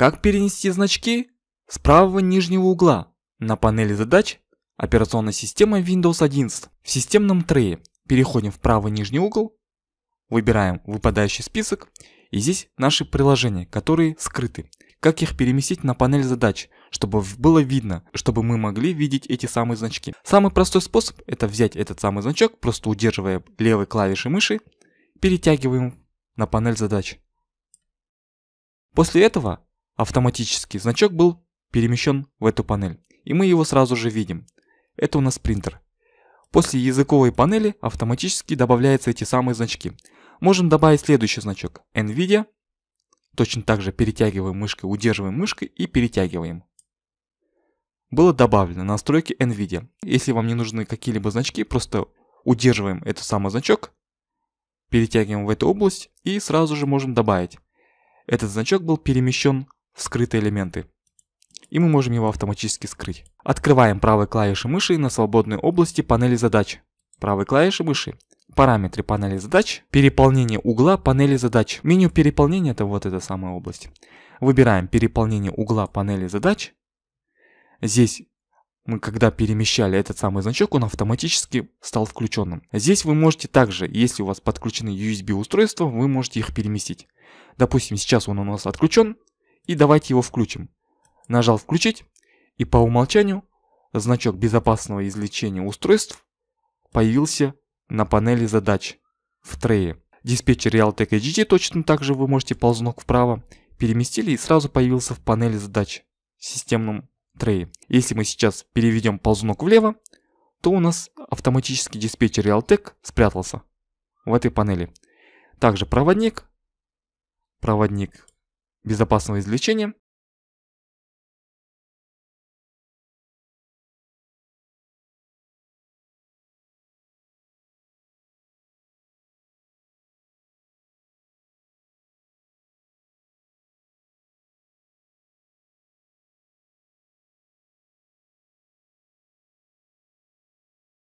Как перенести значки? С правого нижнего угла на панели задач операционной системы Windows 11 в системном трее переходим в правый нижний угол, выбираем выпадающий список и здесь наши приложения, которые скрыты. Как их переместить на панель задач, чтобы было видно, чтобы мы могли видеть эти самые значки. Самый простой способ это взять этот самый значок, просто удерживая левой клавишей мыши, перетягиваем на панель задач. После этого автоматически значок был перемещен в эту панель, и мы его сразу же видим. Это у нас принтер. После языковой панели автоматически добавляются эти самые значки. Можем добавить следующий значок NVIDIA. Точно так же перетягиваем мышкой, удерживаем мышкой и перетягиваем. Было добавлено настройки NVIDIA. Если вам не нужны какие-либо значки, просто удерживаем этот самый значок, перетягиваем в эту область и сразу же можем добавить. Этот значок был перемещен скрытые элементы. И мы можем его автоматически скрыть. Открываем правой клавишей мыши на свободной области панели задач. Правой клавишей мыши. Параметры панели задач. Переполнение угла панели задач. Меню переполнения это вот эта самая область. Выбираем переполнение угла панели задач. Здесь мы когда перемещали этот самый значок, он автоматически стал включенным. Здесь вы можете также, если у вас подключены USB устройства, вы можете их переместить. Допустим, сейчас он у нас отключен, и давайте его включим. Нажал «Включить» и по умолчанию значок безопасного извлечения устройств появился на панели задач в трее. Диспетчер Realtek HD точно так же вы можете ползунок вправо переместили и сразу появился в панели задач в системном трее. Если мы сейчас переведем ползунок влево, то у нас автоматически диспетчер Realtek спрятался в этой панели. Также проводник, проводник безопасного извлечения